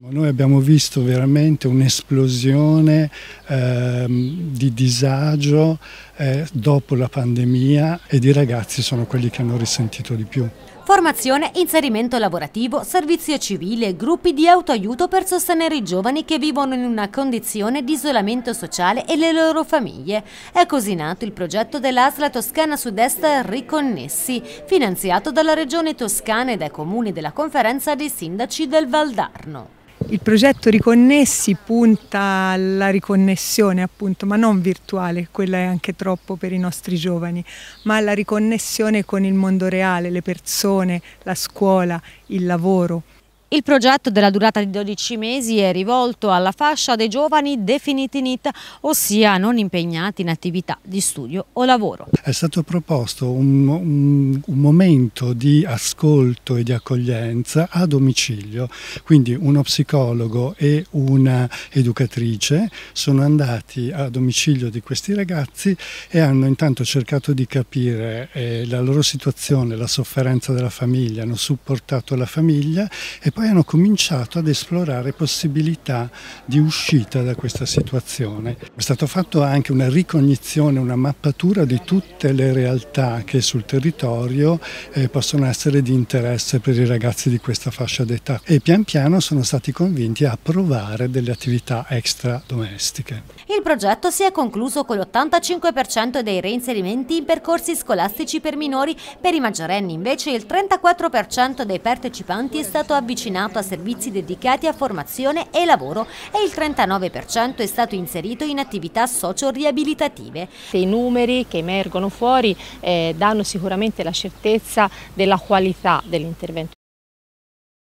Noi abbiamo visto veramente un'esplosione eh, di disagio eh, dopo la pandemia ed i ragazzi sono quelli che hanno risentito di più. Formazione, inserimento lavorativo, servizio civile, gruppi di autoaiuto per sostenere i giovani che vivono in una condizione di isolamento sociale e le loro famiglie. È così nato il progetto dell'Asla Toscana Sud-Est Riconnessi, finanziato dalla Regione Toscana e dai comuni della Conferenza dei Sindaci del Valdarno. Il progetto Riconnessi punta alla riconnessione, appunto, ma non virtuale, quella è anche troppo per i nostri giovani, ma alla riconnessione con il mondo reale, le persone, la scuola, il lavoro. Il progetto della durata di 12 mesi è rivolto alla fascia dei giovani definiti NIT, ossia non impegnati in attività di studio o lavoro. È stato proposto un, un, un momento di ascolto e di accoglienza a domicilio, quindi uno psicologo e un'educatrice sono andati a domicilio di questi ragazzi e hanno intanto cercato di capire eh, la loro situazione, la sofferenza della famiglia, hanno supportato la famiglia e poi hanno cominciato ad esplorare possibilità di uscita da questa situazione. È stata fatta anche una ricognizione, una mappatura di tutte le realtà che sul territorio eh, possono essere di interesse per i ragazzi di questa fascia d'età e pian piano sono stati convinti a provare delle attività extra domestiche. Il progetto si è concluso con l'85% dei reinserimenti in percorsi scolastici per minori, per i maggiorenni invece il 34% dei partecipanti è stato avvicinato vicinato a servizi dedicati a formazione e lavoro e il 39% è stato inserito in attività socio-riabilitative. I numeri che emergono fuori eh, danno sicuramente la certezza della qualità dell'intervento.